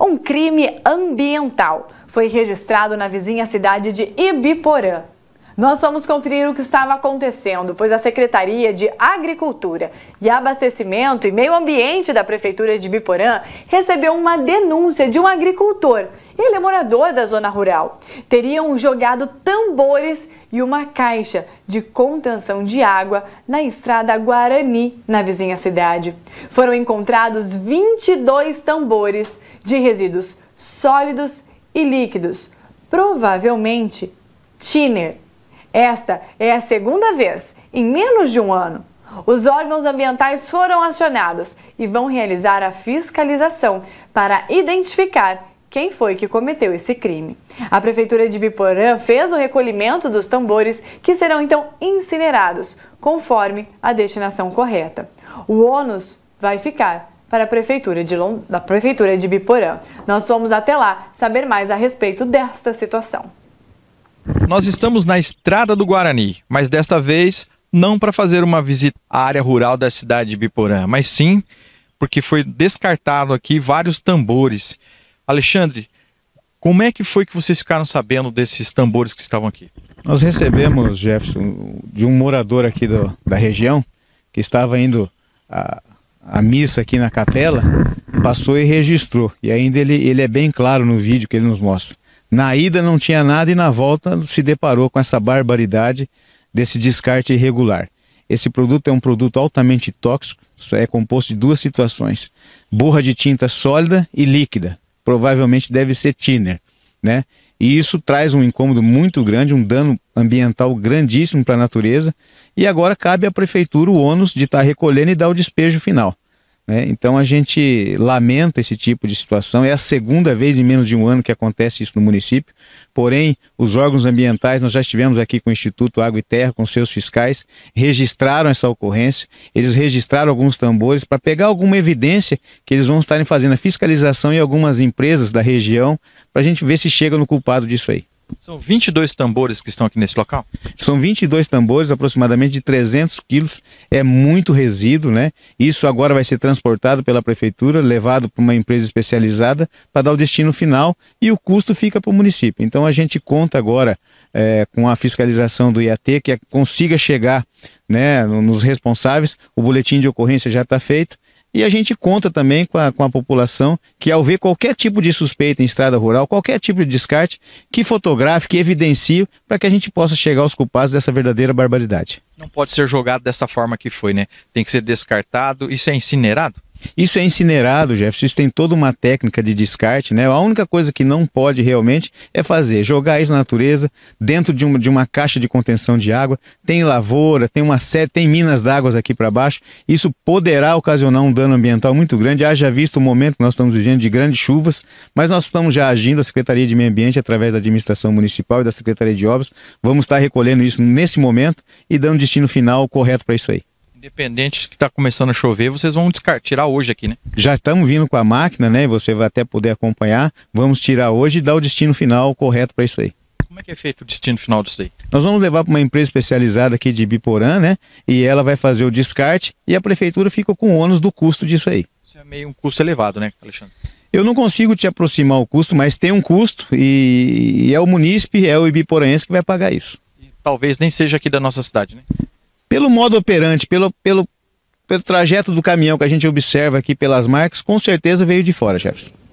um crime ambiental foi registrado na vizinha cidade de Ibiporã. Nós vamos conferir o que estava acontecendo, pois a Secretaria de Agricultura e Abastecimento e Meio Ambiente da Prefeitura de Biporã recebeu uma denúncia de um agricultor. Ele é morador da zona rural. Teriam jogado tambores e uma caixa de contenção de água na estrada Guarani, na vizinha cidade. Foram encontrados 22 tambores de resíduos sólidos e líquidos, provavelmente tiner. Esta é a segunda vez em menos de um ano. Os órgãos ambientais foram acionados e vão realizar a fiscalização para identificar quem foi que cometeu esse crime. A Prefeitura de Biporã fez o recolhimento dos tambores, que serão então incinerados, conforme a destinação correta. O ônus vai ficar para a Prefeitura de, Lond... da Prefeitura de Biporã. Nós vamos até lá saber mais a respeito desta situação. Nós estamos na Estrada do Guarani, mas desta vez não para fazer uma visita à área rural da cidade de Biporã, mas sim porque foi descartado aqui vários tambores. Alexandre, como é que foi que vocês ficaram sabendo desses tambores que estavam aqui? Nós recebemos, Jefferson, de um morador aqui do, da região que estava indo a, a missa aqui na capela, passou e registrou. E ainda ele, ele é bem claro no vídeo que ele nos mostra. Na ida não tinha nada e na volta se deparou com essa barbaridade desse descarte irregular. Esse produto é um produto altamente tóxico, é composto de duas situações: borra de tinta sólida e líquida, provavelmente deve ser thinner, né? E isso traz um incômodo muito grande, um dano ambiental grandíssimo para a natureza. E agora cabe à prefeitura o ônus de estar tá recolhendo e dar o despejo final. Né? Então a gente lamenta esse tipo de situação. É a segunda vez em menos de um ano que acontece isso no município. Porém, os órgãos ambientais, nós já estivemos aqui com o Instituto Água e Terra, com seus fiscais, registraram essa ocorrência, eles registraram alguns tambores para pegar alguma evidência que eles vão estarem fazendo a fiscalização em algumas empresas da região para a gente ver se chega no culpado disso aí. São 22 tambores que estão aqui nesse local? São 22 tambores, aproximadamente de 300 quilos. É muito resíduo, né? Isso agora vai ser transportado pela prefeitura, levado para uma empresa especializada para dar o destino final e o custo fica para o município. Então a gente conta agora é, com a fiscalização do IAT que consiga chegar né, nos responsáveis. O boletim de ocorrência já está feito e a gente conta também com a, com a população que, ao ver qualquer tipo de suspeita em estrada rural, qualquer tipo de descarte, que fotografe, que evidencie, para que a gente possa chegar aos culpados dessa verdadeira barbaridade. Não pode ser jogado dessa forma que foi, né? Tem que ser descartado. Isso é incinerado? Isso é incinerado, Jeff. Isso tem toda uma técnica de descarte, né? A única coisa que não pode realmente é fazer, jogar isso na natureza, dentro de uma, de uma caixa de contenção de água. Tem lavoura, tem uma série, tem minas d'água aqui para baixo. Isso poderá ocasionar um dano ambiental muito grande. Haja visto o momento que nós estamos vivendo de grandes chuvas, mas nós estamos já agindo, a Secretaria de Meio Ambiente, através da administração municipal e da Secretaria de Obras, vamos estar recolhendo isso nesse momento e dando destino final correto para isso aí. Independente que está começando a chover, vocês vão tirar hoje aqui, né? Já estamos vindo com a máquina, né? Você vai até poder acompanhar. Vamos tirar hoje e dar o destino final correto para isso aí. Como é que é feito o destino final disso aí? Nós vamos levar para uma empresa especializada aqui de Biporã, né? E ela vai fazer o descarte e a prefeitura fica com o ônus do custo disso aí. Isso é meio um custo elevado, né, Alexandre? Eu não consigo te aproximar o custo, mas tem um custo e, é o munícipe, é o Ibiporãense que vai pagar isso. E talvez nem seja aqui da nossa cidade, né? Pelo modo operante, pelo, pelo, pelo trajeto do caminhão que a gente observa aqui pelas marcas, com certeza veio de fora, Jefferson.